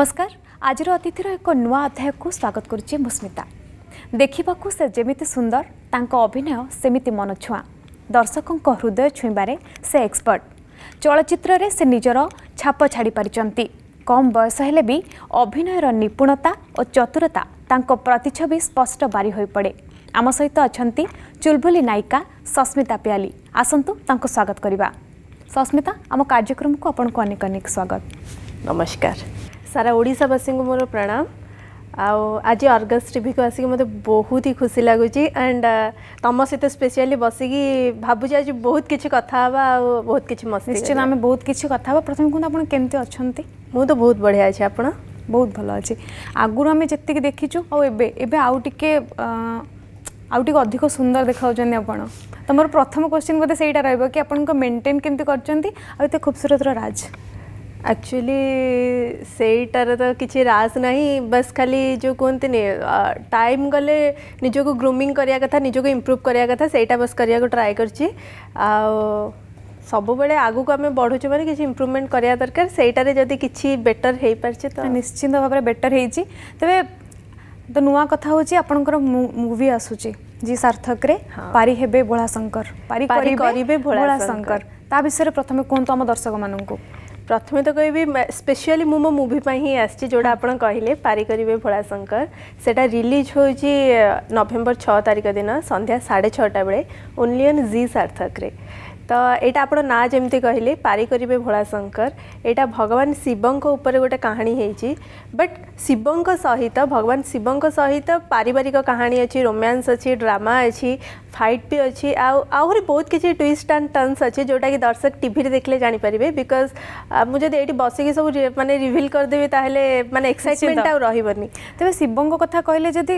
নমস্কার আজর অতিথির এক নূয়া অধ্যায়কু স্বাগত করছি মুস্মিতা ଦେଖିବାକୁ ସେ ଯେମିତି ସୁନ୍ଦର ତାଙ୍କ ଅଭିନୟ ସେମିତି ମନଛୁଆଁ ଦର୍ଶକଙ୍କ ହୃଦୟ ଛୁଇଁବାରେ ସେ ଏକ୍ସପର୍ଟ ଚଳଚ୍ଚିତ୍ରରେ ସେ ନିଜର ଛାପ ଛାଡ଼ିପାରିଛନ୍ତି କମ୍ ବୟସ ହେଲେ ବି ଅଭିନୟର ନିପୁଣତା ଓ ଚତୁରତା ତାଙ୍କ ପ୍ରତିଛବି ସ୍ପଷ୍ଟ ବାରି ହୋଇପଡ଼େ ଆମ ସହିତ ଅଛନ୍ତି ଚୁଲବୁଲି ନାୟିକା ସସ୍ମିତା ପିଆଲି ଆସନ୍ତୁ ତାଙ୍କୁ ସ୍ୱାଗତ କରିବା ସସ୍ମିତା ଆମ କାର୍ଯ୍ୟକ୍ରମକୁ ଆପଣଙ୍କୁ ଅନେକ ଅନେକ ସ୍ୱାଗତ ନମସ୍କାର ସାରା ଓଡ଼ିଶାବାସୀଙ୍କୁ ମୋର ପ୍ରଣାମ ଆଉ ଆଜି ଅର୍ଗସ୍ ଟିଭିକୁ ଆସିକି ମୋତେ ବହୁତ ହି ଖୁସି ଲାଗୁଛି ଆଣ୍ଡ ତମ ସହିତ ସ୍ପେଶିଆଲି ବସିକି ଭାବୁଛି ଆଜି ବହୁତ କିଛି କଥା ହେବା ଆଉ ବହୁତ କିଛି ମସ୍ତି ନିଶ୍ଚିତ ଆମେ ବହୁତ କିଛି କଥା ହେବା ପ୍ରଥମେ କୁହନ୍ତୁ ଆପଣ କେମିତି ଅଛନ୍ତି ମୁଁ ତ ବହୁତ ବଢ଼ିଆ ଅଛି ଆପଣ ବହୁତ ଭଲ ଅଛି ଆଗରୁ ଆମେ ଯେତିକି ଦେଖିଛୁ ଆଉ ଏବେ ଏବେ ଆଉ ଟିକେ ଆଉ ଟିକେ ଅଧିକ ସୁନ୍ଦର ଦେଖାଯାଉଛନ୍ତି ଆପଣ ତମର ପ୍ରଥମ କ୍ୱେଶ୍ଚିନ୍ ବୋଧେ ସେଇଟା ରହିବ କି ଆପଣଙ୍କ ମେଣ୍ଟେନ୍ କେମିତି କରୁଛନ୍ତି ଆଉ ଏତେ ଖୁବସୁରତର ରାଜ एक्चुअली सेटार तो किसी रास ना बस खाली जो कहते टाइम गले निजो को ग्रूमिंग करिया कथा निजो को इम्प्रूव करिया कथा सेटा बस करिया को ट्राई कर सब बड़े आगु को आम बढ़ोचे माने किसी इम्प्रूवमेंट करिया दरकार सेटारे बेटर हो पारे तो निश्चिंत भाव में बेटर हो तेरे तो नुआ कथा हूँ आप मुवि आसूची जी सार्थक रे हाँ। पारी हे भोला शंकर पारी करेंगे भोला शंकर ता विषय प्रथम कहतु आम दर्शक मानक प्रथम तो कह स्पेशली मु मो मुझे आसी जो आप कहे पारि भोलाशंकर रिलीज हो नवेम्बर छः तारिख दिन संध्या साढ़े छटा बेलेन जी सार्थक्रे ତ ଏଇଟା ଆପଣ ନାଁ ଯେମିତି କହିଲେ ପାରି କରିବେ ଭୋଳାଶଙ୍କର ଏଇଟା ଭଗବାନ ଶିବଙ୍କ ଉପରେ ଗୋଟେ କାହାଣୀ ହେଇଛି ବଟ୍ ଶିବଙ୍କ ସହିତ ଭଗବାନ ଶିବଙ୍କ ସହିତ ପାରିବାରିକ କାହାଣୀ ଅଛି ରୋମାନ୍ସ ଅଛି ଡ୍ରାମା ଅଛି ଫାଇଟ୍ ବି ଅଛି ଆଉ ଆହୁରି ବହୁତ କିଛି ଟ୍ୱିଷ୍ଟ ଆଣ୍ଡ ଟର୍ନସ୍ ଅଛି ଯେଉଁଟାକି ଦର୍ଶକ ଟିଭିରେ ଦେଖିଲେ ଜାଣିପାରିବେ ବିକଜ୍ ମୁଁ ଯଦି ଏଇଠି ବସିକି ସବୁ ମାନେ ରିଭିଲ୍ କରିଦେବି ତାହେଲେ ମାନେ ଏକ୍ସାଇଟମେଣ୍ଟ ଆଉ ରହିବନି ତେବେ ଶିବଙ୍କ କଥା କହିଲେ ଯଦି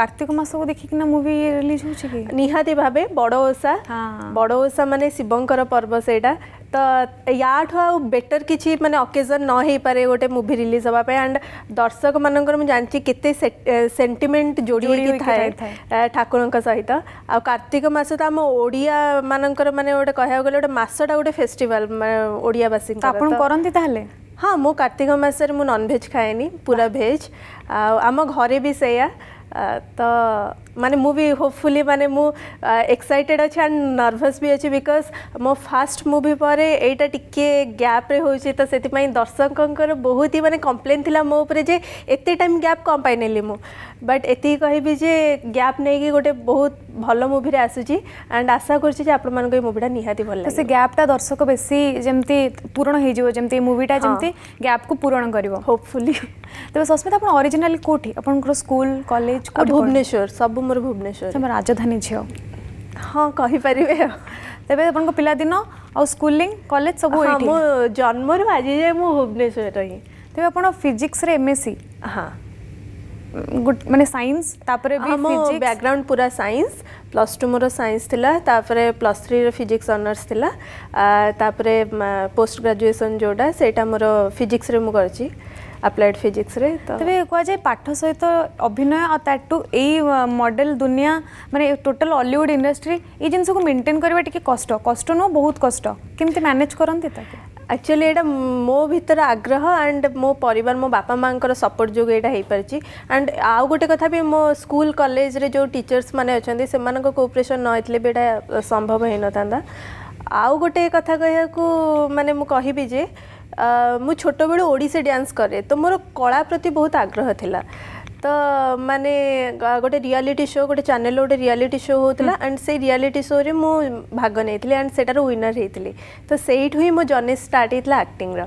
କାର୍ତ୍ତିକ ମାସକୁ ଦେଖିକିନା ମୁଭି ରିଲିଜ୍ ହେଉଛି କି ନିହାତି ଭାବେ ବଡ଼ ଓଷା ବଡ଼ ଓଷା ମାନେ ଶିବ शिवंर पर्व से तो या आ बेटर किसी मानते अकेजन न हो पाए गोटे मुवि रिलीज हाँप एंड दर्शक मान जानी के सेंटिमेंट जोड़ी था ठाकुर सहित आर्तिक मस तो आम ओडिया मान मैंने गोटे कह गसटा गोटे फेस्टिवल मैं ओडियावासी करती हाँ मुझे कार्तिक मसरे नन भेज खाएनि पूरा भेज आम घरे भी सैया ତ ମାନେ ମୁଁ ବି ହୋପଫୁଲି ମାନେ ମୁଁ ଏକ୍ସାଇଟେଡ଼୍ ଅଛି ଆଣ୍ଡ ନର୍ଭସ୍ ବି ଅଛି ବିକଜ୍ ମୋ ଫାଷ୍ଟ ମୁଭି ପରେ ଏଇଟା ଟିକେ ଗ୍ୟାପ୍ରେ ହେଉଛି ତ ସେଥିପାଇଁ ଦର୍ଶକଙ୍କର ବହୁତ ହିଁ ମାନେ କମ୍ପ୍ଲେନ୍ ଥିଲା ମୋ ଉପରେ ଯେ ଏତେ ଟାଇମ୍ ଗ୍ୟାପ୍ କ'ଣ ପାଇଁ ନେଲି ମୁଁ ବଟ୍ ଏତିକି କହିବି ଯେ ଗ୍ୟାପ୍ ନେଇକି ଗୋଟେ ବହୁତ ଭଲ ମୁଭିରେ ଆସୁଛି ଆଣ୍ଡ ଆଶା କରୁଛି ଯେ ଆପଣମାନଙ୍କୁ ଏଇ ମୁଭିଟା ନିହାତି ଭଲ ଲାଗେ ସେ ଗ୍ୟାପ୍ଟା ଦର୍ଶକ ବେଶୀ ଯେମିତି ପୂରଣ ହେଇଯିବ ଯେମିତି ମୁଭିଟା ଯେମିତି ଗ୍ୟାପ୍କୁ ପୂରଣ କରିବ ହୋପଫୁଲି ତେବେ ସସ୍ମିତା ଆପଣ ଅରିଜିନାଲ କୋଉଠି ଆପଣଙ୍କର ସ୍କୁଲ କଲେଜ ଭୁବନେଶ୍ୱର ସବୁ ମୋର ଭୁବନେଶ୍ୱର ତମ ରାଜଧାନୀ ଝିଅ ହଁ କହିପାରିବେ ଆଉ ତେବେ ଆପଣଙ୍କ ପିଲାଦିନ ଆଉ ସ୍କୁଲିଂ କଲେଜ ସବୁ ମୋ ଜନ୍ମରୁ ଆଜି ଯାଏ ମୁଁ ଭୁବନେଶ୍ୱର ହିଁ ତେବେ ଆପଣ ଫିଜିକ୍ସରେ ଏମ୍ ଏସ୍ ସି ହଁ ମାନେ ସାଇନ୍ସ ତାପରେ ବି ମୋ ବ୍ୟାକଗ୍ରାଉଣ୍ଡ ପୁରା ସାଇନ୍ସ ପ୍ଲସ୍ ଟୁ ମୋର ସାଇନ୍ସ ଥିଲା ତାପରେ ପ୍ଲସ୍ ଥ୍ରୀରେ ଫିଜିକ୍ସ ଅନର୍ସ ଥିଲା ତାପରେ ପୋଷ୍ଟ ଗ୍ରାଜୁଏସନ୍ ଯେଉଁଟା ସେଇଟା ମୋର ଫିଜିକ୍ସରେ ମୁଁ କରିଛି ଆପ୍ଲାଏଡ୍ ଫିଜିକ୍ସରେ ତେବେ କୁହାଯାଏ ପାଠ ସହିତ ଅଭିନୟ ଆଉ ତାଠୁ ଏଇ ମଡେଲ ଦୁନିଆ ମାନେ ଟୋଟାଲ ଅଲିଉଡ଼ ଇଣ୍ଡଷ୍ଟ୍ରି ଏଇ ଜିନିଷକୁ ମେଣ୍ଟେନ୍ କରିବା ଟିକେ କଷ୍ଟ କଷ୍ଟ ନୁହଁ ବହୁତ କଷ୍ଟ କେମିତି ମ୍ୟାନେଜ୍ କରନ୍ତି ତାକୁ ଆକ୍ଚୁଆଲି ଏଇଟା ମୋ ଭିତରେ ଆଗ୍ରହ ଆଣ୍ଡ ମୋ ପରିବାର ମୋ ବାପା ମାଆଙ୍କର ସପୋର୍ଟ ଯୋଗୁଁ ଏଇଟା ହେଇପାରିଛି ଆଣ୍ଡ ଆଉ ଗୋଟେ କଥା ବି ମୋ ସ୍କୁଲ କଲେଜରେ ଯେଉଁ ଟିଚର୍ସ ମାନେ ଅଛନ୍ତି ସେମାନଙ୍କ କୋପରେସନ୍ ନ ହେଇଥିଲେ ବି ଏଇଟା ସମ୍ଭବ ହେଇନଥାନ୍ତା ଆଉ ଗୋଟେ କଥା କହିବାକୁ ମାନେ ମୁଁ କହିବି ଯେ ମୁଁ ଛୋଟବେଳୁ ଓଡ଼ିଶୀ ଡ୍ୟାନ୍ସ କରେ ତ ମୋର କଳା ପ୍ରତି ବହୁତ ଆଗ୍ରହ ଥିଲା ତ ମାନେ ଗୋଟେ ରିଆଲିଟି ଶୋ ଗୋଟେ ଚ୍ୟାନେଲ୍ ଗୋଟେ ରିଆଲିଟି ଶୋ ହେଉଥିଲା ଆଣ୍ଡ ସେଇ ରିଆଲିଟି ଶୋରେ ମୁଁ ଭାଗ ନେଇଥିଲି ଆଣ୍ଡ ସେଟାର ୱିନର୍ ହେଇଥିଲି ତ ସେଇଠୁ ହିଁ ମୋ ଜର୍ନି ଷ୍ଟାର୍ଟ ହେଇଥିଲା ଆକ୍ଟିଂର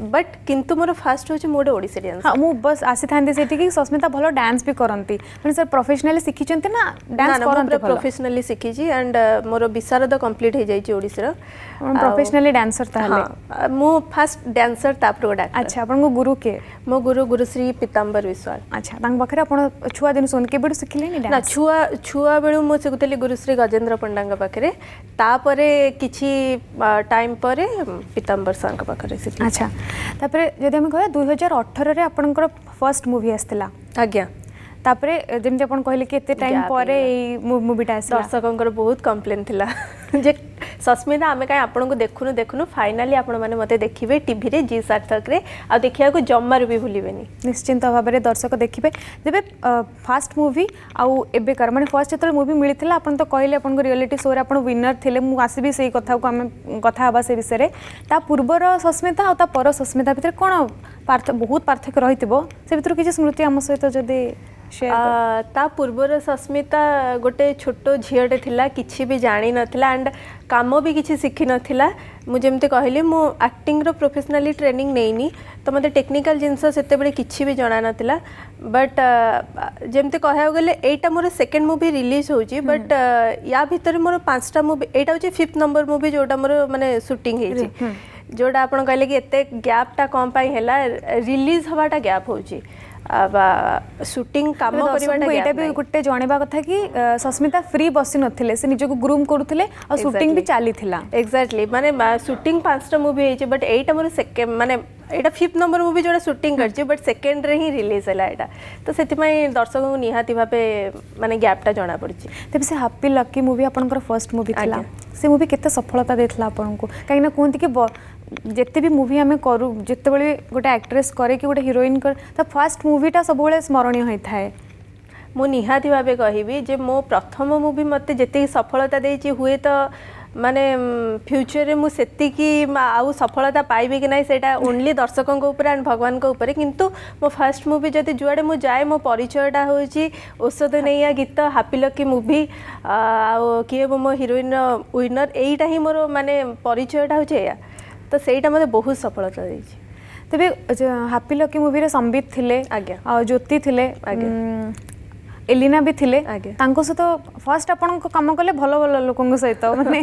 बट किंतु मोर फास्ट हूँ मोटे ओडिसी डांस हाँ मुझे बस आसी था सस्मिता भल डांस भी करती मैंने सर प्रोफेसनाली शिखी ना डांस करते शिखी एंड मोर विशारद कम्प्लीट हो जाइए डांसर हाँ मु फास्ट डांसर तापर अच्छा आपण गुरु के मो गुरु गुरुश्री पीतांबर विश्वाल अच्छा छुआ दिन सुन केबेडु सिखिलेनी ना छुआ छुआ बेळु मो सिखुतली गुरुश्री गजेंद्र पंडांग पाखरे तापरे किछि टाइम uh, परे पीतांबर सर पाखरे अच्छा ତାପରେ ଯଦି ଆମେ କହିବା ଦୁଇ ହଜାର ଅଠରରେ ଆପଣଙ୍କର ଫର୍ଷ୍ଟ ମୁଭି ଆସିଥିଲା ଆଜ୍ଞା ତାପରେ ଯେମିତି ଆପଣ କହିଲେ କି ଏତେ ଟାଇମ୍ ପରେ ଏଇ ମୁଭିଟା ଆସିଲା ଦର୍ଶକଙ୍କର ବହୁତ କମ୍ପ୍ଲେନ୍ ଥିଲା ଯେ ସସ୍ମିତା ଆମେ କାହିଁ ଆପଣଙ୍କୁ ଦେଖୁନୁ ଦେଖୁନୁ ଫାଇନାଲି ଆପଣମାନେ ମୋତେ ଦେଖିବେ ଟିଭିରେ ଜି ସାର୍ଥକରେ ଆଉ ଦେଖିବାକୁ ଜମାରୁ ବି ଭୁଲିବେନି ନିଶ୍ଚିନ୍ତ ଭାବରେ ଦର୍ଶକ ଦେଖିବେ ଯେବେ ଫାଷ୍ଟ ମୁଭି ଆଉ ଏବେକାର ମାନେ ଫାର୍ଷ୍ଟ ଯେତେବେଳେ ମୁଭି ମିଳିଥିଲା ଆପଣ ତ କହିଲେ ଆପଣଙ୍କ ରିଅଲିଟି ଶୋରେ ଆପଣ ୱିନର୍ ଥିଲେ ମୁଁ ଆସିବି ସେଇ କଥାକୁ ଆମେ କଥା ହେବା ସେ ବିଷୟରେ ତା ପୂର୍ବର ସସ୍ମିତା ଆଉ ତା ପର ସସ୍ମିତା ଭିତରେ କ'ଣ ବହୁତ ପାର୍ଥକ୍ୟ ରହିଥିବ ସେ ଭିତରୁ କିଛି ସ୍ମୃତି ଆମ ସହିତ ଯଦି ତା ପୂର୍ବରୁ ସସ୍ମିତା ଗୋଟେ ଛୋଟ ଝିଅଟେ ଥିଲା କିଛି ବି ଜାଣିନଥିଲା ଆଣ୍ଡ କାମ ବି କିଛି ଶିଖିନଥିଲା ମୁଁ ଯେମିତି କହିଲି ମୁଁ ଆକ୍ଟିଂର ପ୍ରୋଫେସନାଲି ଟ୍ରେନିଂ ନେଇନି ତ ମୋତେ ଟେକ୍ନିକାଲ୍ ଜିନିଷ ସେତେବେଳେ କିଛି ବି ଜଣାନଥିଲା ବଟ୍ ଯେମିତି କହିବାକୁ ଗଲେ ଏଇଟା ମୋର ସେକେଣ୍ଡ ମୁଭି ରିଲିଜ୍ ହେଉଛି ବଟ୍ ୟା ଭିତରେ ମୋର ପାଞ୍ଚଟା ମୁଭି ଏଇଟା ହେଉଛି ଫିଫ୍ଥ ନମ୍ବର ମୁଭି ଯେଉଁଟା ମୋର ମାନେ ସୁଟିଂ ହେଇଛି ଯେଉଁଟା ଆପଣ କହିଲେ କି ଏତେ ଗ୍ୟାପ୍ଟା କ'ଣ ପାଇଁ ହେଲା ରିଲିଜ୍ ହେବାଟା ଗ୍ୟାପ୍ ହେଉଛି ସୁଟିଂ କାମ କରିବାଟା ଏଇଟା ବି ଗୋଟେ ଜଣେଇବା କଥା କି ସସ୍ମିତା ଫ୍ରି ବସି ନଥିଲେ ସେ ନିଜକୁ ଗ୍ରୁମ୍ କରୁଥିଲେ ଆଉ ସୁଟିଂ ବି ଚାଲିଥିଲା ଏକ୍ଜାକ୍ଟଲି ମାନେ ସୁଟିଂ ପାଞ୍ଚଟା ମୁଭି ହେଇଛି ବଟ୍ ଏଇଟା ମୋର ସେକେଣ୍ଡ ମାନେ ଏଇଟା ଫିଫ୍ଥ ନମ୍ବର ମୁଭି ଯେଉଁଟା ସୁଟିଂ କରିଛି ବଟ୍ ସେକେଣ୍ଡରେ ହିଁ ରିଲିଜ୍ ହେଲା ଏଇଟା ତ ସେଥିପାଇଁ ଦର୍ଶକଙ୍କୁ ନିହାତି ଭାବେ ମାନେ ଗ୍ୟାପ୍ଟା ଜଣାପଡ଼ିଛି ତେବେ ସେ ହାପି ଲକି ମୁଭି ଆପଣଙ୍କର ଫର୍ଷ୍ଟ ମୁଭି ଥିଲା ସେ ମୁଭି କେତେ ସଫଳତା ଦେଇଥିଲା ଆପଣଙ୍କୁ କାହିଁକିନା କୁହନ୍ତି କି ଯେତେ ବି ମୁଭି ଆମେ କରୁ ଯେତେବେଳେ ଗୋଟେ ଆକ୍ଟ୍ରେସ୍ କରେ କି ଗୋଟେ ହିରୋଇନ୍ କରେ ତା ଫାର୍ଷ୍ଟ ମୁଭିଟା ସବୁବେଳେ ସ୍ମରଣୀୟ ହୋଇଥାଏ ମୁଁ ନିହାତି ଭାବେ କହିବି ଯେ ମୋ ପ୍ରଥମ ମୁଭି ମୋତେ ଯେତିକି ସଫଳତା ଦେଇଛି ହୁଏତ ମାନେ ଫ୍ୟୁଚରରେ ମୁଁ ସେତିକି ଆଉ ସଫଳତା ପାଇବି କି ନାହିଁ ସେଇଟା ଓନ୍ଲି ଦର୍ଶକଙ୍କ ଉପରେ ଆଣ୍ଡ ଭଗବାନଙ୍କ ଉପରେ କିନ୍ତୁ ମୋ ଫାର୍ଷ୍ଟ ମୁଭି ଯଦି ଯୁଆଡ଼େ ମୁଁ ଯାଏ ମୋ ପରିଚୟଟା ହେଉଛି ଔଷଧ ନେଇଆ ଗୀତ ହାପି ଲକି ମୁଭି ଆଉ କିଏ ମୋ ହିରୋଇନ୍ର ୱିନର୍ ଏଇଟା ହିଁ ମୋର ମାନେ ପରିଚୟଟା ହେଉଛି ଏଇଆ ତ ସେଇଟା ମୋତେ ବହୁତ ସଫଳତା ଦେଇଛି ତେବେ ହାପି ଲକି ମୁଭିରେ ସମ୍ବିତ ଥିଲେ ଆଜ୍ଞା ଆଉ ଜ୍ୟୋତି ଥିଲେ ଆଜ୍ଞା ଏଲିନା ବି ଥିଲେ ଆଜ୍ଞା ତାଙ୍କ ସହିତ ଫାର୍ଷ୍ଟ ଆପଣଙ୍କ କାମ କଲେ ଭଲ ଭଲ ଲୋକଙ୍କ ସହିତ ମାନେ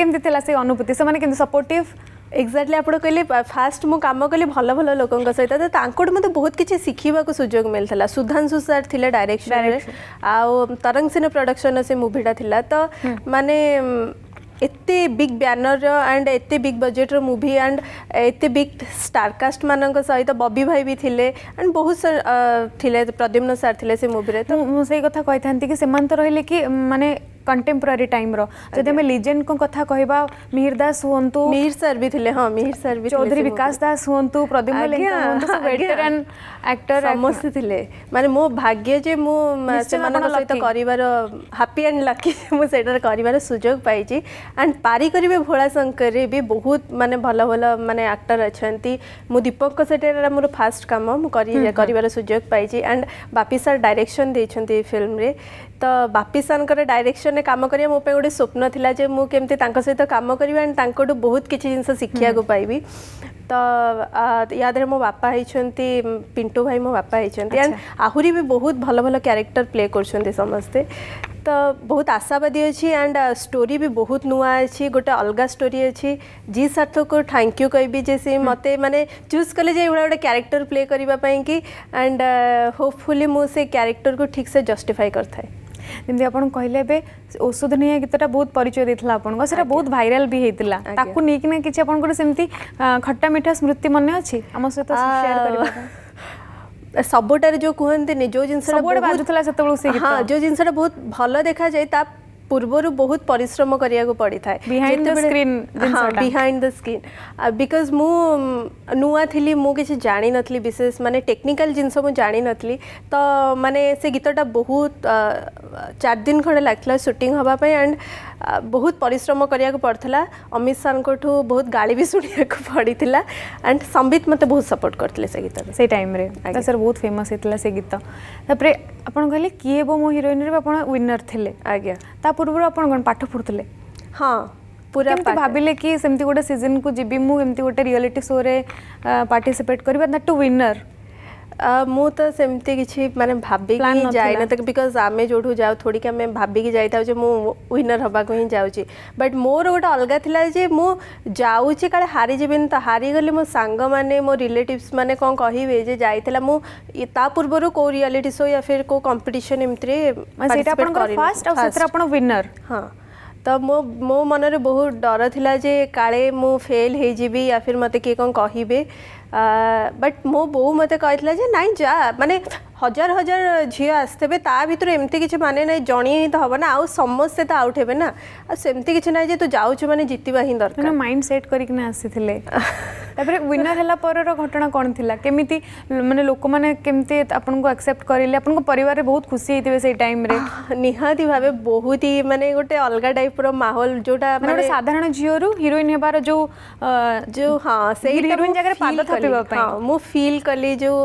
କେମିତି ଥିଲା ସେ ଅନୁଭୂତି ସେମାନେ କେମିତି ସପୋର୍ଟିଭ୍ ଏକ୍ଜାକ୍ଟଲି ଆପଣ କହିଲେ ଫାଷ୍ଟ ମୁଁ କାମ କଲି ଭଲ ଭଲ ଲୋକଙ୍କ ସହିତ ତ ତାଙ୍କଠୁ ମୋତେ ବହୁତ କିଛି ଶିଖିବାକୁ ସୁଯୋଗ ମିଳିଥିଲା ସୁଧାଂଶୁ ସାର୍ ଥିଲେ ଡାଇରେକ୍ସନରେ ଆଉ ତରଙ୍ଗ ସିନେ ପ୍ରଡକ୍ସନର ସେ ମୁଭିଟା ଥିଲା ତ ମାନେ ଏତେ ବିଗ୍ ବ୍ୟାନର ଆଣ୍ଡ ଏତେ ବିଗ୍ ବଜେଟ୍ର ମୁଭି ଆଣ୍ଡ ଏତେ ବିଗ୍ ଷ୍ଟାରକାଷ୍ଟ ମାନଙ୍କ ସହିତ ବବି ଭାଇ ବି ଥିଲେ ଆଣ୍ଡ ବହୁତ ଥିଲେ ପ୍ରଦ୍ୟୁମ୍ନ ସାର୍ ଥିଲେ ସେ ମୁଭିରେ ତ ମୁଁ ସେଇ କଥା କହିଥାନ୍ତି କି ସେମାନେ ତ ରହିଲେ କି ମାନେ कंटेम्पोरारी टाइम रदि आम लिजेंड कथा कहवा मिहिर दास हूँ मिहर सर भी थे हाँ मिहिर सर भी चौधरी विकास दास हूँ प्रदीप एक्टर समस्ते थे माने मो भाग्य जे मु सहित कर हापी एंड लकी मुझे कर सुजोग पाई एंड पारी करेंगे भोला शंकर भी बहुत मानने भल भल मानने आक्टर अच्छा मु दीपक सेटर मोर फास्ट कम कर सुजोग पाई एंड बापी सर डायरेक्शन देखते फिल्म तो बापी सर डायरेक्शन में कम करने मोप गोटे स्वप्न थी मुझे सहित कम करूँ बहुत किसी जिन शिखा को पाइबि तो या मो बापा होती पिंटू भाई मो बापा होती एंड आहुरी भी बहुत भल भल क्यारेक्टर प्ले कर समस्ते तो बहुत आशावादी अच्छी एंड स्टोरी भी बहुत नुआ अच्छी गोटे अलग स्टोरी अच्छी जी सार्थक को थैंक यू कह सी मत मैंने चूज कले गोटे क्यारेक्टर प्ले करने कि एंड होपफुली मुझे क्यारेक्टर को ठीक से जस्टिफाई करें ଯେମିତି ଆପଣ କହିଲେ ଏବେ ଔଷଧ ନିଆ ଗୀତଟା ବହୁତ ପରିଚୟ ଦେଇଥିଲା ଆପଣଙ୍କ ସେଟା ବହୁତ ଭାଇରାଲ ବି ହେଇଥିଲା ତାକୁ ନେଇକିନା କିଛି ଆପଣଙ୍କର ସେମିତି ଖଟା ମିଠା ସ୍ମୃତି ମନେ ଅଛି ଆମ ସହିତ ସେୟାର କରିବା ସବୁଟାରେ ଯେଉଁ କୁହନ୍ତିନି ଯେଉଁ ଜିନିଷଟା ବହୁତ ବାଜୁଥିଲା ସେତେବେଳେ ସେ ହଁ ଯେଉଁ ଜିନିଷଟା ବହୁତ ଭଲ ଦେଖାଯାଏ ତା पूर्व बहुत पिश्रम बिहाइंड द स्क्रीन बिकज मु नुआ थी मुझे जान नी विशेष मानते टेक्निकाल जिन जाणि नी तो मानने से गीतटा बहुत चार दिन खंडे लगता सुटिंग हाँपाई एंड ବହୁତ ପରିଶ୍ରମ କରିବାକୁ ପଡ଼ିଥିଲା ଅମିତ ସାର୍ଙ୍କଠୁ ବହୁତ ଗାଳି ବି ଶୁଣିବାକୁ ପଡ଼ିଥିଲା ଆଣ୍ଡ ସମ୍ବିତ ମୋତେ ବହୁତ ସପୋର୍ଟ କରିଥିଲେ ସେ ଗୀତ ସେଇ ଟାଇମ୍ରେ ସାର୍ ବହୁତ ଫେମସ୍ ହେଇଥିଲା ସେ ଗୀତ ତାପରେ ଆପଣ କହିଲେ କିଏ ହେବ ମୋ ହିରୋଇନ୍ରେ ଆପଣ ୱିନର୍ ଥିଲେ ଆଜ୍ଞା ତା ପୂର୍ବରୁ ଆପଣ କ'ଣ ପାଠ ପଢ଼ୁଥିଲେ ହଁ ପୁରା ଭାବିଲେ କି ସେମିତି ଗୋଟେ ସିଜନ୍କୁ ଯିବି ମୁଁ ଏମିତି ଗୋଟେ ରିଆଲିଟି ଶୋରେ ପାର୍ଟିସିପେଟ୍ କରିବା ଦ୍ୟାଟ୍ ଟୁ ୱିନର୍ ମୁଁ ତ ସେମିତି କିଛି ମାନେ ଭାବିକି ଯାଇନଥିଲି ବିକଜ୍ ଆମେ ଯୋଉଠୁ ଯାଉ ଥୋଡ଼ିକି ଆମେ ଭାବିକି ଯାଇଥାଉ ଯେ ମୁଁ ୱିନର୍ ହେବାକୁ ହିଁ ଯାଉଛି ବଟ୍ ମୋର ଗୋଟେ ଅଲଗା ଥିଲା ଯେ ମୁଁ ଯାଉଛି କାଳେ ହାରିଯିବିନି ତ ହାରିଗଲେ ମୋ ସାଙ୍ଗମାନେ ମୋ ରିଲେଟିଭ୍ସ ମାନେ କ'ଣ କହିବେ ଯେ ଯାଇଥିଲା ମୁଁ ତା ପୂର୍ବରୁ କେଉଁ ରିଆଲିଟି ସୋ ୟା ଫିର୍ କେଉଁ କମ୍ପିଟିସନ୍ ଏମିତିରେ ସେଇଟା ଆପଣଙ୍କର ଫାର୍ଷ୍ଟ ଆଉ ସେଥିରେ ଆପଣ ୱିନର୍ ହଁ ତ ମୋ ମୋ ମନରେ ବହୁତ ଡର ଥିଲା ଯେ କାଳେ ମୁଁ ଫେଲ୍ ହେଇଯିବି ୟା ଫିର୍ ମୋତେ କିଏ କ'ଣ କହିବେ ବଟ୍ ମୋ ବୋଉ ମୋତେ କହିଥିଲା ଯେ ନାଇଁ ଯା ମାନେ हजार हजार झील आसते भितर एमती किसी माने ना जणीत हेना आ समे तो आउट हे ना सेमती किसी ना तू जाऊ मैंने जितवा ही दरकार माइंड सेट कर विनर है पर घटना कौन थी केमी मानते लोक मैंने आपन को आक्सेप्ट करेंगे आप परिवार बहुत खुशी होते हैं टाइम निहाती भाव बहुत ही मानते गोटे अलग टाइप रहोल जो साधारण झीवर हिरोइन हबार जो जो हाँ जगह पाल मुझ फिल कली जो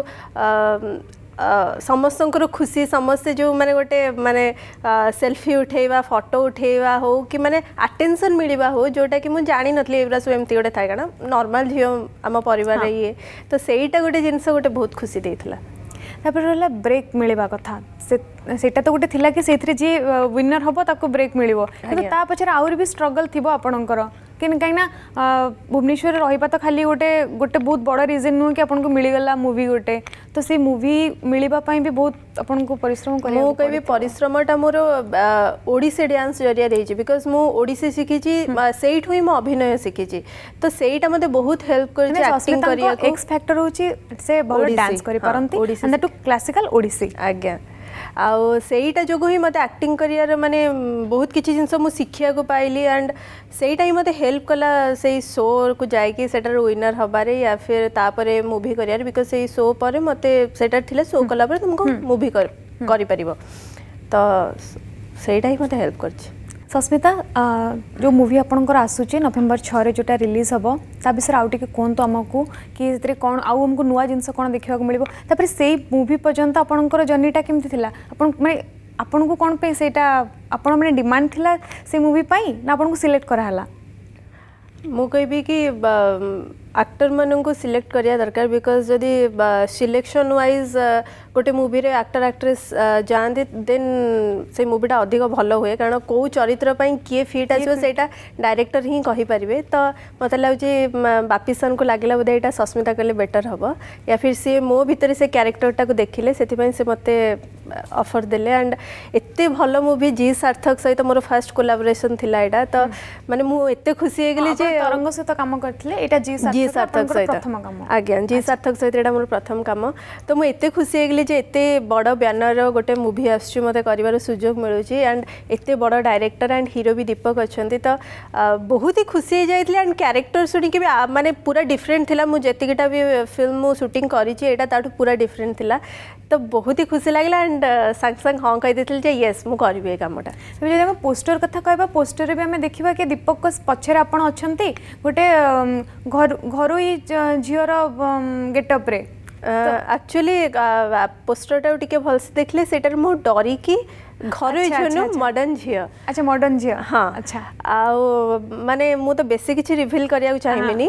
ସମସ୍ତଙ୍କର ଖୁସି ସମସ୍ତେ ଯେଉଁ ମାନେ ଗୋଟେ ମାନେ ସେଲ୍ଫି ଉଠେଇବା ଫଟୋ ଉଠେଇବା ହଉ କି ମାନେ ଆଟେନସନ୍ ମିଳିବା ହଉ ଯେଉଁଟାକି ମୁଁ ଜାଣିନଥିଲି ଏଗୁଡ଼ା ସବୁ ଏମିତି ଗୋଟେ ଥାଏ କାରଣ ନର୍ମାଲ୍ ଝିଅ ଆମ ପରିବାରରେ ଇଏ ତ ସେଇଟା ଗୋଟେ ଜିନିଷ ଗୋଟେ ବହୁତ ଖୁସି ଦେଇଥିଲା ତାପରେ ରହିଲା ବ୍ରେକ୍ ମିଳିବା କଥା ସେଇଟା ତ ଗୋଟେ ଥିଲା କି ସେଇଥିରେ ଯିଏ ୱିନର୍ ହେବ ତାକୁ ବ୍ରେକ୍ ମିଳିବ କିନ୍ତୁ ତା ପଛରେ ଆହୁରି ବି ଷ୍ଟ୍ରଗଲ୍ ଥିବ ଆପଣଙ୍କର कहीं भुवनेश्वर रहा तो खाली गोटे गोटे बहुत बड़ रिजन नुहे कि आपको मिलगला मूवी गोटे तो से मूवी मिलवाई भी बहुत आपको परिश्रम कह परिश्रमटा मोर ओडी डांस जरिया बिकज मुझे शिखी से मो अभिनय शिखी तो सही मते बहुत हेल्प कर एक्स फैक्टर होची से बहुत डांस करि परंती एंड आज्ञा आईटा जो ही मत आक्ट कर मानने बहुत किसी जिनस शिखा को पाइली एंड से मत हेल्प कला से शो को जाकिटार विनर हबारे या फिर तापर मुवि कर बिकज से शो पर मत से शो कला तुमको मुवि कर तो सहीटा ही मत हेल्प कर ସସ୍ମିତା ଯେଉଁ ମୁଭି ଆପଣଙ୍କର ଆସୁଛି ନଭେମ୍ବର ଛଅରେ ଯେଉଁଟା ରିଲିଜ୍ ହେବ ତା ବିଷୟରେ ଆଉ ଟିକେ କୁହନ୍ତୁ ଆମକୁ କି ସେଥିରେ କ'ଣ ଆଉ ଆମକୁ ନୂଆ ଜିନିଷ କ'ଣ ଦେଖିବାକୁ ମିଳିବ ତାପରେ ସେଇ ମୁଭି ପର୍ଯ୍ୟନ୍ତ ଆପଣଙ୍କର ଜର୍ଣ୍ଣିଟା କେମିତି ଥିଲା ଆପଣ ମାନେ ଆପଣଙ୍କୁ କ'ଣ ପାଇଁ ସେଇଟା ଆପଣ ମାନେ ଡିମାଣ୍ଡ ଥିଲା ସେ ମୁଭି ପାଇଁ ନା ଆପଣଙ୍କୁ ସିଲେକ୍ଟ କରାହେଲା मुझे कि आक्टर मान को सिलेक्ट करिया दरकार बिकज जदि सिलेक्शन वाइज गोटे मुवि आक्टर आक्ट्रेस जाते देन से मुविटा अधिक भल हुए कारण कौ चरित्रपाई किए फिट आसा डायरेक्टर ही कहीपरेंगे तो मत लगुच बापी सर को लगे बोधे यहाँ सस्मिता कहे बेटर हे या फिर सी मो भितर से टाक देखिले से मत अफर दे एंड एत भल मु जी सार्थक सहित मोर फास्ट कोलाबोरेसन थी यहाँ तो मानते मुझे खुशी ତରଙ୍ଗ ସହିତ କାମ କରିଥିଲେ ଏଇଟା ଜି ଜି ସାର୍ଥକ ସହିତ ଆଜ୍ଞା ଜି ସାର୍ଥକ ସହିତ ଏଇଟା ମୋର ପ୍ରଥମ କାମ ତ ମୁଁ ଏତେ ଖୁସି ହେଇଗଲି ଯେ ଏତେ ବଡ଼ ବ୍ୟାନରର ଗୋଟେ ମୁଭି ଆସୁଛି ମୋତେ କରିବାର ସୁଯୋଗ ମିଳୁଛି ଆଣ୍ଡ ଏତେ ବଡ଼ ଡାଇରେକ୍ଟର ଆଣ୍ଡ ହିରୋ ବି ଦୀପକ ଅଛନ୍ତି ତ ବହୁତ ହି ଖୁସି ହେଇଯାଇଥିଲି ଆଣ୍ଡ କ୍ୟାରେକ୍ଟର ଶୁଣିକି ବି ମାନେ ପୁରା ଡିଫରେଣ୍ଟ ଥିଲା ମୁଁ ଯେତିକିଟା ବି ଫିଲ୍ମ ମୁଁ ସୁଟିଂ କରିଛି ଏଇଟା ତାଠୁ ପୁରା ଡିଫରେଣ୍ଟ ଥିଲା तो बहुत ही खुशी लगला एंड सांगे सांगे हाँ कहीदेली जे येस मुझे करी कमटा जदि पोस्टर कथा कह पोस्टर भी आम देखा कि दीपक पचर आप अच्छा गोटे घर घर झीर गेटअप्रे एक्चुअली टाइम टी भलसे देखले सेटार मु डरिकी ঘর ঝিও মডর্ন ঝিও আচ্ছা মডর্ন ঝিও হ্যাঁ আচ্ছা আউ মানে মু তো বেশি কিছু রিভিল করিয়াকু চাহিমিনি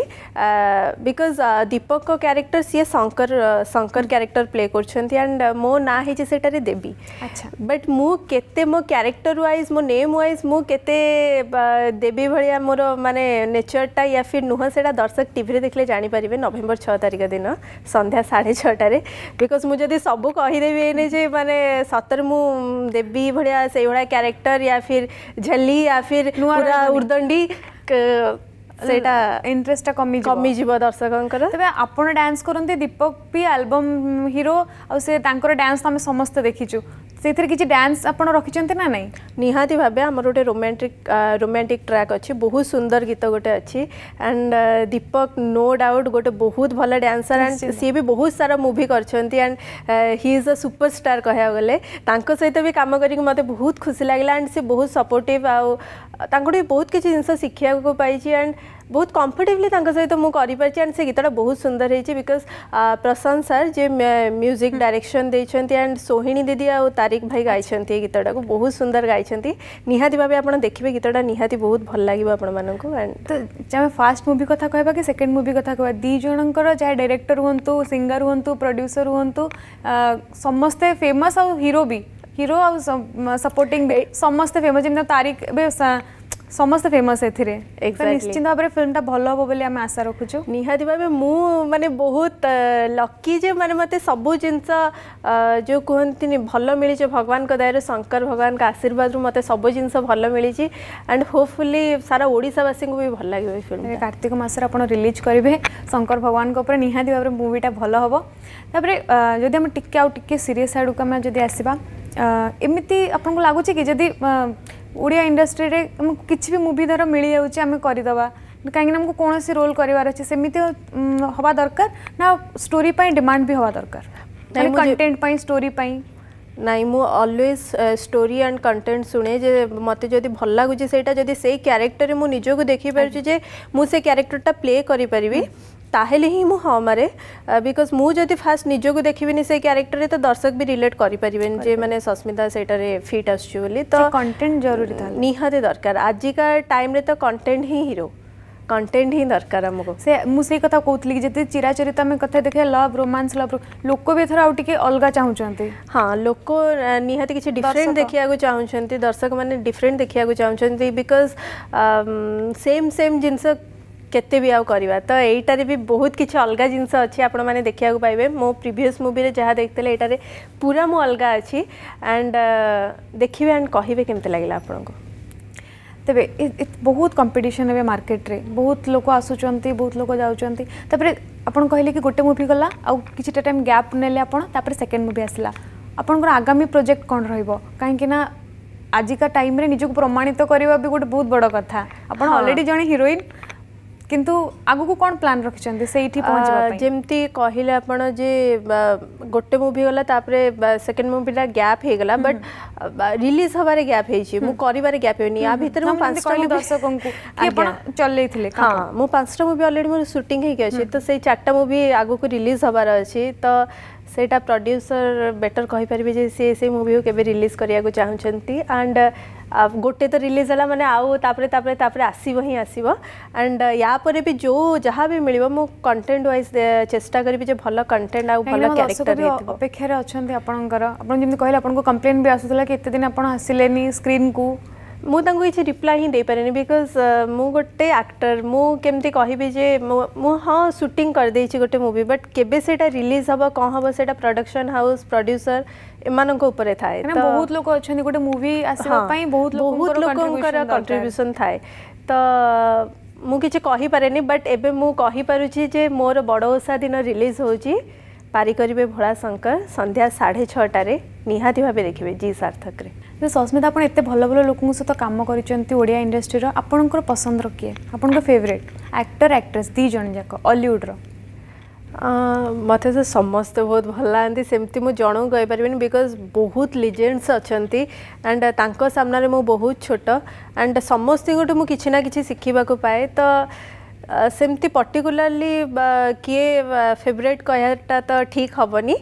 বিকজ দীপক ক্যারেক্টর সিয়ে শঙ্কর শঙ্কর ক্যারেক্টর প্লে করছন্তি এন্ড মো না হইছে সেটারে দেবী আচ্ছা বাট মু কেতে মো ক্যারেক্টর ওয়াইজ মো নেম ওয়াইজ মু কেতে দেবী ভলিয়া মোর মানে নেচরটা ইয়া ফির নুহ সেটা দর্শক টিভিরে দেখলে জানি পারিবে নভেম্বর 6 তারিখ দিন সন্ধ্যা 6:30 টারে বিকজ মু যদি সবু কহি দেবি এনে যে মানে সতর মু দেবী भी भाया से भाया क्यारेक्टर या फिर झल्ली या फिर पूरा उर्दंडी ସେଇଟା ଇଣ୍ଟରେଷ୍ଟଟା କମିଯିବ କମିଯିବ ଦର୍ଶକଙ୍କର ତେବେ ଆପଣ ଡ୍ୟାନ୍ସ କରନ୍ତି ଦୀପକ ବି ଆଲବମ୍ ହିରୋ ଆଉ ସେ ତାଙ୍କର ଡ୍ୟାନ୍ସ ଆମେ ସମସ୍ତେ ଦେଖିଛୁ ସେଇଥିରେ କିଛି ଡ୍ୟାନ୍ସ ଆପଣ ରଖିଛନ୍ତି ନା ନାଇଁ ନିହାତି ଭାବେ ଆମର ଗୋଟେ ରୋମାଣ୍ଟିକ୍ ରୋମାଣ୍ଟିକ୍ ଟ୍ରାକ୍ ଅଛି ବହୁତ ସୁନ୍ଦର ଗୀତ ଗୋଟେ ଅଛି ଆଣ୍ଡ ଦୀପକ ନୋ ଡାଉଟ୍ ଗୋଟେ ବହୁତ ଭଲ ଡ୍ୟାନ୍ସର ଆଣ୍ଡ ସିଏ ବି ବହୁତ ସାରା ମୁଭି କରିଛନ୍ତି and he is a superstar କହିବାକୁ ଗଲେ ତାଙ୍କ ସହିତ ବି କାମ କରିକି ମୋତେ ବହୁତ ଖୁସି ଲାଗିଲା ଆଣ୍ଡ ସେ ବହୁତ ସପୋର୍ଟିଭ୍ ଆଉ ତାଙ୍କଠୁ ବି ବହୁତ କିଛି ଜିନିଷ ଶିଖିବାକୁ ପାଇଛି ଆଣ୍ଡ ବହୁତ କମ୍ଫର୍ଟେବଲି ତାଙ୍କ ସହିତ ମୁଁ କରିପାରିଛି ଆଣ୍ଡ ସେ ଗୀତଟା ବହୁତ ସୁନ୍ଦର ହେଇଛି ବିକଜ ପ୍ରଶାନ୍ତ ସାର୍ ଯେ ମ୍ୟୁଜିକ୍ ଡାଇରେକ୍ସନ୍ ଦେଇଛନ୍ତି ଆଣ୍ଡ ସୋହିଣୀ ଦିଦି ଆଉ ତାରିକ ଭାଇ ଗାଇଛନ୍ତି ଏ ଗୀତଟାକୁ ବହୁତ ସୁନ୍ଦର ଗାଇଛନ୍ତି ନିହାତି ଭାବେ ଆପଣ ଦେଖିବେ ଗୀତଟା ନିହାତି ବହୁତ ଭଲ ଲାଗିବ ଆପଣମାନଙ୍କୁ ଆଣ୍ଡ ତ ଆମେ ଫାଷ୍ଟ ମୁଭି କଥା କହିବା କି ସେକେଣ୍ଡ ମୁଭି କଥା କହିବା ଦୁଇ ଜଣଙ୍କର ଯାହା ଡାଇରେକ୍ଟର ହୁଅନ୍ତୁ ସିଙ୍ଗର ହୁଅନ୍ତୁ ପ୍ରଡ୍ୟୁସର ହୁଅନ୍ତୁ ସମସ୍ତେ ଫେମସ୍ ଆଉ ହିରୋ ବି ହିରୋ ଆଉ ସପୋର୍ଟିଂ ସମସ୍ତେ ଫେମସ୍ ଯେମିତି ତାରିକ ଏବେ समस्त फेमस एथिरे एक् निश्चित भाव फिल्मटा भयो आमे आशा रखु छु मु माने बहुत लक्की जे लकिज मते सबै जिन्स जो भलो जे कि भल मि भगवान्को दायु शङ्कर भगवान्को मते सबो जिंस भलो भयो छि एंड होपफुली सारा को ओडावासीको वि भन्नु फिल्म कार्तिक मास रे रिलीज करबे शंकर भगवान को भलो रिलिज गरे शङ्कर भगवान्को पर निति भएर मुभिटा मा हे त सिरियस आडकोमा को लागो लाग्छ कि ओडिया इंडस्ट्री में किसी भी मुवि धर मिल जाए करदे कहीं कौन सी रोल करार अच्छे सेमती हवा दरकार ना स्टोरी डिमांड भी हवा दरकार कंटेंट स्टोरी ना मुलवेज स्टोरी एंड कंटेंट शुणे मत भल लगुच्छे से क्यारेक्टर मुझे निजी देखी मुझे क्यारेक्टर मुझे प्ले करी ताहले ही हमारे बिकज मुझे फास्ट निजी देखी से क्यारेक्टर तो दर्शक भी रिलेट कर मैंने सस्मिता सेटर फिट आसुच्ची तो कंटेन्ट जरूरी था निहते दरकार आजिका टाइम तो कंटेन्ट ही हिरो कंटेन्ट ही दरकार से मुझे कथ कौली जी चिराचरित आम कथ देखे लव रोमांस लव लोक भी थोड़ा आउट अलग चाहते हाँ लोक निहाती किसी डिफरेन्ट देखा चाहते दर्शक मैंने डिफरेन्ट देखा चाहते बिकज सेम सेम जिनस କେତେ ବି ଆଉ କରିବା ତ ଏଇଟାରେ ବି ବହୁତ କିଛି ଅଲଗା ଜିନିଷ ଅଛି ଆପଣମାନେ ଦେଖିବାକୁ ପାଇବେ ମୋ ପ୍ରିଭିୟସ୍ ମୁଭିରେ ଯାହା ଦେଖିଥିଲେ ଏଇଟାରେ ପୁରା ମୁଁ ଅଲଗା ଅଛି ଆଣ୍ଡ ଦେଖିବେ ଆଣ୍ଡ କହିବେ କେମିତି ଲାଗିଲା ଆପଣଙ୍କୁ ତେବେ ବହୁତ କମ୍ପିଟିସନ୍ ଏବେ ମାର୍କେଟରେ ବହୁତ ଲୋକ ଆସୁଛନ୍ତି ବହୁତ ଲୋକ ଯାଉଛନ୍ତି ତାପରେ ଆପଣ କହିଲେ କି ଗୋଟେ ମୁଭି ଗଲା ଆଉ କିଛିଟା ଟାଇମ୍ ଗ୍ୟାପ୍ ନେଲେ ଆପଣ ତାପରେ ସେକେଣ୍ଡ ମୁଭି ଆସିଲା ଆପଣଙ୍କର ଆଗାମୀ ପ୍ରୋଜେକ୍ଟ କ'ଣ ରହିବ କାହିଁକି ନା ଆଜିକା ଟାଇମ୍ରେ ନିଜକୁ ପ୍ରମାଣିତ କରିବା ବି ଗୋଟେ ବହୁତ ବଡ଼ କଥା ଆପଣ ଅଲରେଡ଼ି ଜଣେ ହିରୋଇନ୍ কিন্তু ଆଗକୁ କ'ଣ ପ୍ଲାନ୍ ରଖିଛନ୍ତି ସେଇଠି ପହଞ୍ଚିବା ପାଇଁ ଯେମିତି କହିଲେ ଆପଣ ଯେ ଗୋଟେ ମୁଭି ଗଲା ତାପରେ ସେକେଣ୍ଡ ମୁଭିଟା ଗ୍ୟାପ୍ ହେଇଗଲା ବଟ୍ ରିଲିଜ୍ ହେବାରେ ଗ୍ୟାପ୍ ହେଇଛି ମୁଁ କରିବାରେ ଗ୍ୟାପ୍ ହେଇନି ୟା ଭିତରେ ମୁଁ ପାଞ୍ଚଟା ମୁଭି ଦର୍ଶକଙ୍କୁ ଆପଣ ଚଲେଇଥିଲେ ହଁ ମୁଁ ପାଞ୍ଚଟା ମୁଭି ଅଲରେଡ଼ି ମୋର ସୁଟିଂ ହେଇକି ଅଛି ତ ସେଇ ଚାରିଟା ମୁଭି ଆଗକୁ ରିଲିଜ୍ ହେବାର ଅଛି ତ ସେଇଟା ପ୍ରଡ୍ୟୁସର ବେଟର୍ କହିପାରିବେ ଯେ ସିଏ ସେଇ ମୁଭିକୁ କେବେ ରିଲିଜ୍ କରିବାକୁ ଚାହୁଁଛନ୍ତି ଆଣ୍ଡ ଗୋଟେ ତ ରିଲିଜ୍ ହେଲା ମାନେ ଆଉ ତାପରେ ତାପରେ ତାପରେ ଆସିବ ହିଁ ଆସିବ ଆଣ୍ଡ ୟା ପରେ ବି ଯେଉଁ ଯାହା ବି ମିଳିବ ମୁଁ କଣ୍ଟେଣ୍ଟ ୱାଇଜ୍ ଚେଷ୍ଟା କରିବି ଯେ ଭଲ କଣ୍ଟେଣ୍ଟ ଆଉ ଭଲ କ୍ୟାରେକ୍ଟର ଅପେକ୍ଷାରେ ଅଛନ୍ତି ଆପଣଙ୍କର ଆପଣ ଯେମିତି କହିଲେ ଆପଣଙ୍କୁ କମ୍ପ୍ଲେନ୍ ବି ଆସୁଥିଲା କି ଏତେ ଦିନ ଆପଣ ଆସିଲେନି ସ୍କ୍ରିନ୍କୁ मुझे रिप्लाई हिंदे बिकज मु गोटे आक्टर मुझे मुमती कहबीजे मु हाँ सुटिंग करदे गोटे मुवी बट के रिलीज हम कौन हम से प्रडक्शन हाउस प्रड्यूसर एम थाए बहुत लोग अच्छा गोटे मुवी बहुत बहुत लोग कंट्रब्यूसन थाए तो मुझे कही पारे बट एपारे मोर बड़ ओसा दिन रिलीज हो पारिकर भोला शंकर संध्या साढ़े छटे ନିହାତି ଭାବେ ଦେଖିବେ ଜି ସାର୍ଥକରେ ସସ୍ମିତା ଆପଣ ଏତେ ଭଲ ଭଲ ଲୋକଙ୍କ ସହିତ କାମ କରିଛନ୍ତି ଓଡ଼ିଆ ଇଣ୍ଡଷ୍ଟ୍ରିର ଆପଣଙ୍କର ପସନ୍ଦର କିଏ ଆପଣଙ୍କ ଫେଭରେଟ୍ ଆକ୍ଟର ଆକ୍ଟ୍ରେସ୍ ଦୁଇ ଜଣ ଯାକ ଅଲିଉଡ଼ର ମୋତେ ସେ ସମସ୍ତେ ବହୁତ ଭଲ ଲାଗନ୍ତି ସେମିତି ମୁଁ ଜଣଙ୍କୁ କହିପାରିବିନି ବିକଜ ବହୁତ ଲିଜେଣ୍ଡସ୍ ଅଛନ୍ତି ଆଣ୍ଡ ତାଙ୍କ ସାମ୍ନାରେ ମୁଁ ବହୁତ ଛୋଟ ଆଣ୍ଡ ସମସ୍ତଙ୍କଠୁ ମୁଁ କିଛି ନା କିଛି ଶିଖିବାକୁ ପାଏ ତ ସେମିତି ପର୍ଟିକୁଲାରଲି କିଏ ଫେଭରେଟ୍ କହିବାଟା ତ ଠିକ୍ ହେବନି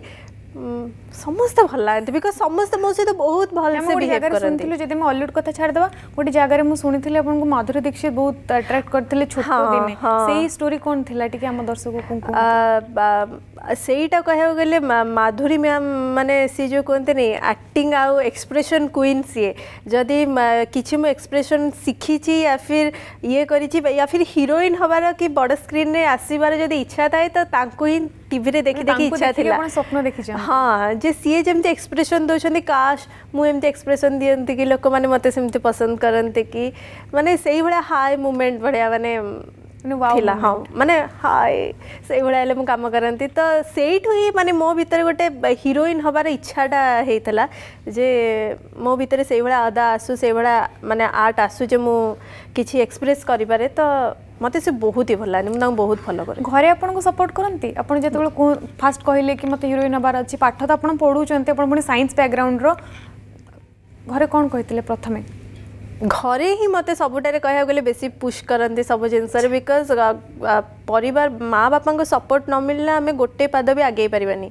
समस्त भल लगे बिकज समस्त मो सहित बहुत भल जगह कथ छाड़ दबा गोटे जगह शुणी आपको माधुरी दीक्षित बहुत अट्राक्ट करते स्टोरी कौन थी दर्शक सेटा कह माधुरी मैम मानने सी जो कहते नहीं आक्टिंग आउ एक्सप्रेशन क्वीन सीए जदि किसी मुझे एक्सप्रेसन शिखी या फिर ये कर या फिर हिरोइन हबार कि बड़ स्क्रीन आसबार जब इच्छा थाए तो ही टी देखी देखी इच्छा थी स्वप्न देखी हाँ ଯେ ସିଏ ଯେମିତି ଏକ୍ସପ୍ରେସନ୍ ଦେଉଛନ୍ତି କାଶ୍ ମୁଁ ଏମିତି ଏକ୍ସପ୍ରେସନ୍ ଦିଅନ୍ତି କି ଲୋକମାନେ ମୋତେ ସେମିତି ପସନ୍ଦ କରନ୍ତି କି ମାନେ ସେଇଭଳିଆ ହାଏ ମୁମେଣ୍ଟ ଭଳିଆ ମାନେ ଥିଲା ହଁ ମାନେ ହାଏ ସେଇଭଳିଆ ହେଲେ ମୁଁ କାମ କରନ୍ତି ତ ସେଇଠୁ ହିଁ ମାନେ ମୋ ଭିତରେ ଗୋଟେ ହିରୋଇନ୍ ହେବାର ଇଚ୍ଛାଟା ହେଇଥିଲା ଯେ ମୋ ଭିତରେ ସେଇଭଳିଆ ଅଦା ଆସୁ ସେଇଭଳିଆ ମାନେ ଆର୍ଟ ଆସୁ ଯେ ମୁଁ କିଛି ଏକ୍ସପ୍ରେସ୍ କରିପାରେ ତ ମୋତେ ସେ ବହୁତ ହି ଭଲ ଲାଗେ ମୁଁ ତାଙ୍କୁ ବହୁତ ଫଲୋ କରେ ଘରେ ଆପଣଙ୍କୁ ସପୋର୍ଟ କରନ୍ତି ଆପଣ ଯେତେବେଳେ ଫାଷ୍ଟ କହିଲେ କି ମୋତେ ହିରୋଇନ୍ ହେବାର ଅଛି ପାଠ ତ ଆପଣ ପଢ଼ୁଛନ୍ତି ଆପଣ ପୁଣି ସାଇନ୍ସ ବ୍ୟାକ୍ଗ୍ରାଉଣ୍ଡର ଘରେ କ'ଣ କହିଥିଲେ ପ୍ରଥମେ ଘରେ ହିଁ ମୋତେ ସବୁଠାରେ କହିବାକୁ ଗଲେ ବେଶୀ ପୁଷ୍ କରନ୍ତି ସବୁ ଜିନିଷରେ ବିକଜ୍ ପରିବାର ମା ବାପାଙ୍କ ସପୋର୍ଟ ନ ମିଳିଲେ ଆମେ ଗୋଟେ ପାଦ ବି ଆଗେଇ ପାରିବାନି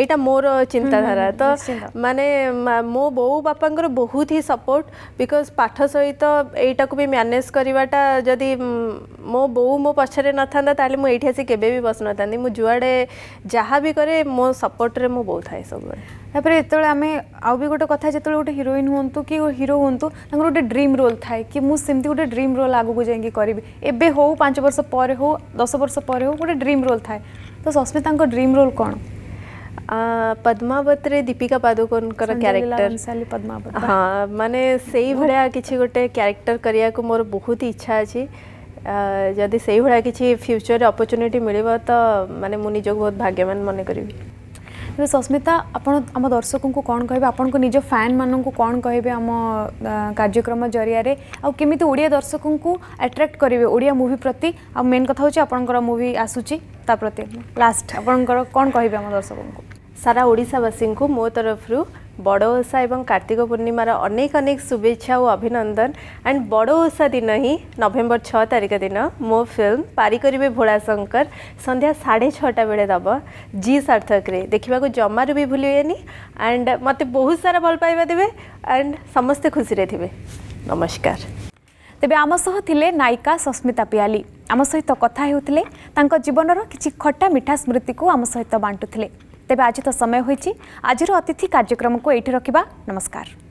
यहाँ मोर चिंताधारा हम्म, तो माने मो बऊ बापा बहुत ही सपोर्ट बिकज पाठ सहित यहीटा को भी मैनेज करवाटा जदि मो बो मो पक्ष न था मुझे आस के बस न था मुझे जुआड़े जहाँ भी कै मो सपोर्ट में मो बो थाए सब तापर जो आम आउ भी गोटे कथा जो गोटे हिरोइन हूँ कि हिरो हूँ गोटे ड्रीम रोल था कि मुझे गोटे ड्रीम रोल आगे जाइ करी हो पांच वर्ष पर हो दस वर्ष पर हो गए ड्रीम रोल थाए तो सस्मिता ड्रीम रोल कौन पद्मावत दीपिका पादुकोन क्यारेक्टर हाँ मान से किसी गोटे क्यारेक्टर करने को मोर बहुत इच्छा अच्छी जदि से किसी फ्यूचर अपरच्युनिटी मिले तो मानते मुझे बहुत भाग्यवान मन करी सस्मिता आप दर्शकों को कौन कहे आपन को निज फैन मान कौन कहे आम कार्यक्रम जरिया आमित ओडिया दर्शकों को आट्राक्ट करेंगे ओडिया मुवी प्रति आ मेन कथ हूँ आपंकर मुवि आसूची ता प्रति लास्ट आपण कौन कहे आम दर्शकों को ସାରା ଓଡ଼ିଶାବାସୀଙ୍କୁ ମୋ ତରଫରୁ ବଡ଼ ଓଷା ଏବଂ କାର୍ତ୍ତିକ ପୂର୍ଣ୍ଣିମାର ଅନେକ ଅନେକ ଶୁଭେଚ୍ଛା ଓ ଅଭିନନ୍ଦନ ଆଣ୍ଡ ବଡ଼ ଓଷା ଦିନ ହିଁ ନଭେମ୍ବର ଛଅ ତାରିଖ ଦିନ ମୋ ଫିଲ୍ମ ପାରି କରିବେ ଭୋଳାଶଙ୍କର ସନ୍ଧ୍ୟା ସାଢ଼େ ଛଅଟା ବେଳେ ଦେବ ଜି ସାର୍ଥକରେ ଦେଖିବାକୁ ଜମାରୁ ବି ଭୁଲିବେନି ଆଣ୍ଡ ମୋତେ ବହୁତ ସାରା ଭଲ ପାଇବା ଦେବେ ଆଣ୍ଡ ସମସ୍ତେ ଖୁସିରେ ଥିବେ ନମସ୍କାର ତେବେ ଆମ ସହ ଥିଲେ ନାୟିକା ସସ୍ମିତା ପିଆଲି ଆମ ସହିତ କଥା ହେଉଥିଲେ ତାଙ୍କ ଜୀବନର କିଛି ଖଟା ମିଠା ସ୍ମୃତିକୁ ଆମ ସହିତ ବାଣ୍ଟୁଥିଲେ ତେବେ ଆଜି ତ ସମୟ ହୋଇଛି ଆଜିର ଅତିଥି କାର୍ଯ୍ୟକ୍ରମକୁ ଏଇଠି ରଖିବା ନମସ୍କାର